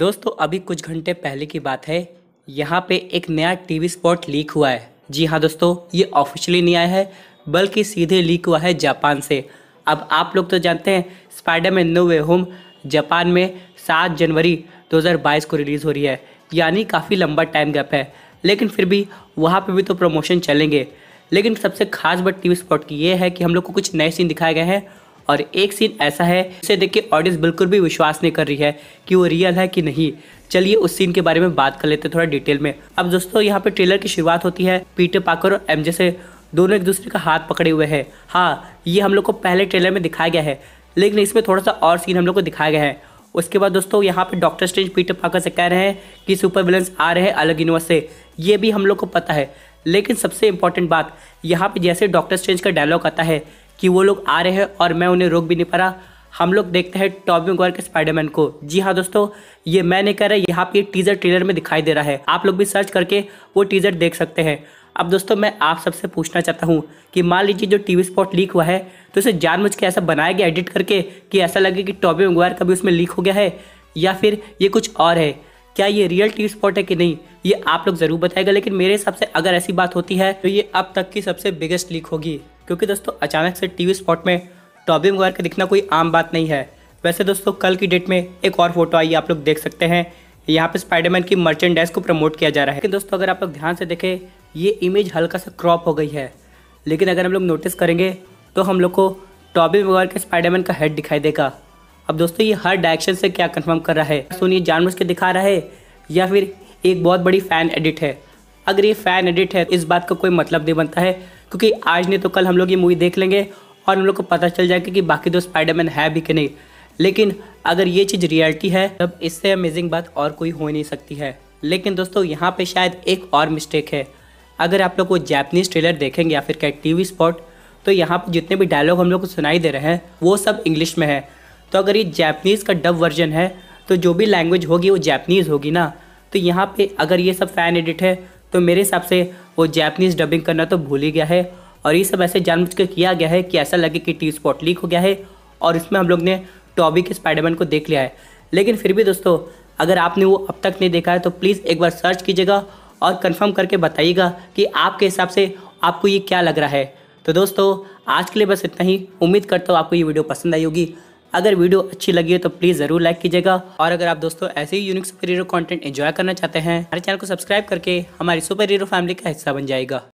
दोस्तों अभी कुछ घंटे पहले की बात है यहाँ पे एक नया टीवी स्पॉट लीक हुआ है जी हाँ दोस्तों ये ऑफिशियली नहीं आया है बल्कि सीधे लीक हुआ है जापान से अब आप लोग तो जानते हैं Spider Man No Way Home Japan में 7 जनवरी 2022 को रिलीज़ हो रही है यानी काफ़ी लंबा टाइम गैप है लेकिन फिर भी वहाँ पे भी तो प्रमोशन चलेंगे लेकिन सबसे खास बात टीवी स्पॉट की ये है कि हम लोग को कुछ नए सीन दिखाए गए हैं और एक सीन ऐसा है जिसे देख के ऑडियंस बिल्कुल भी विश्वास नहीं कर रही है कि वो रियल है कि नहीं चलिए उस सीन के बारे में बात कर लेते हैं थोड़ा डिटेल में अब दोस्तों यहाँ पे ट्रेलर की शुरुआत होती है पीटर पाकर और एमजे से दोनों एक दूसरे का हाथ पकड़े हुए हैं हाँ ये हम लोग को पहले ट्रेलर में दिखाया गया है लेकिन इसमें थोड़ा सा और सीन हम लोग को दिखाया गया है उसके बाद दोस्तों यहाँ पे डॉक्टर स्ट्रेंज पीटर पाकर से कह रहे हैं कि सुपर विलन्स आ रहे हैं अलग यूनिवर्स से ये भी हम लोग को पता है लेकिन सबसे इम्पॉर्टेंट बात यहाँ पे जैसे डॉक्टर स्ट्रेंज का डायलॉग आता है कि वो लोग आ रहे हैं और मैं उन्हें रोक भी नहीं पा रहा हम लोग देखते हैं टॉबी मगवार के स्पाइडरमैन को जी हाँ दोस्तों ये मैं नहीं कह रहा यहाँ पे टीजर ट्रेलर में दिखाई दे रहा है आप लोग भी सर्च करके वो टीजर देख सकते हैं अब दोस्तों मैं आप सबसे पूछना चाहता हूँ कि मान लीजिए जो टीवी स्पॉट लीक हुआ है तो उसे जानबूझ के ऐसा बनाया गया एडिट करके कि ऐसा लगे कि टॉबी का कभी उसमें लीक हो गया है या फिर ये कुछ और है क्या ये रियल टी स्पॉट है कि नहीं ये आप लोग ज़रूर बताएगा लेकिन मेरे हिसाब से अगर ऐसी बात होती है तो ये अब तक की सबसे बिगेस्ट लीक होगी क्योंकि दोस्तों अचानक से टीवी स्पॉट में टॉबी मगवायर का दिखना कोई आम बात नहीं है वैसे दोस्तों कल की डेट में एक और फोटो आई आप लोग देख सकते हैं यहाँ पे स्पाइडरमैन की मर्चेंडाइज को प्रमोट किया जा रहा है लेकिन दोस्तों अगर आप लोग ध्यान से देखें ये इमेज हल्का सा क्रॉप हो गई है लेकिन अगर हम लोग नोटिस करेंगे तो हम लोग को टॉबी मगवायर के स्पाइडरमैन का हेड दिखाई देगा अब दोस्तों ये हर डायरेक्शन से क्या कन्फर्म कर रहा है सुनिए जानवर के दिखा रहा है या फिर एक बहुत बड़ी फ़ैन एडिट है अगर ये फ़ैन एडिट है तो इस बात का को कोई मतलब नहीं बनता है क्योंकि आज नहीं तो कल हम लोग ये मूवी देख लेंगे और हम लोग को पता चल जाएगा कि बाकी दो स्पाइडरमैन है भी कि नहीं लेकिन अगर ये चीज़ रियलिटी है तब इससे अमेजिंग बात और कोई हो नहीं सकती है लेकिन दोस्तों यहाँ पे शायद एक और मिस्टेक है अगर आप लोग को जैपनीज ट्रेलर देखेंगे या फिर क्या वी स्पॉट तो यहाँ पर जितने भी डायलॉग हम लोग को सुनाई दे रहे हैं वो सब इंग्लिश में है तो अगर ये जैपनीज़ का डब वर्जन है तो जो भी लैंग्वेज होगी वो जैपनीज़ होगी ना तो यहाँ पे अगर ये सब फ़ैन एडिट है तो मेरे हिसाब से वो जैपनीज़ डबिंग करना तो भूल ही गया है और ये सब ऐसे जानबूझ कर किया गया है कि ऐसा लगे कि टी स्पॉट लीक हो गया है और इसमें हम लोग ने टॉबी के स्पाइडरमैन को देख लिया है लेकिन फिर भी दोस्तों अगर आपने वो अब तक नहीं देखा है तो प्लीज़ एक बार सर्च कीजिएगा और कंफर्म करके बताइएगा कि आपके हिसाब से आपको ये क्या लग रहा है तो दोस्तों आज के लिए बस इतना ही उम्मीद करता हूँ आपको ये वीडियो पसंद आई होगी अगर वीडियो अच्छी लगी हो तो प्लीज़ ज़रूर लाइक कीजिएगा और अगर आप दोस्तों ऐसे ही unique superhero content enjoy करना चाहते हैं हमारे चैनल को सब्सक्राइब करके हमारी सुपर हीरो फैमिली का हिस्सा बन जाएगा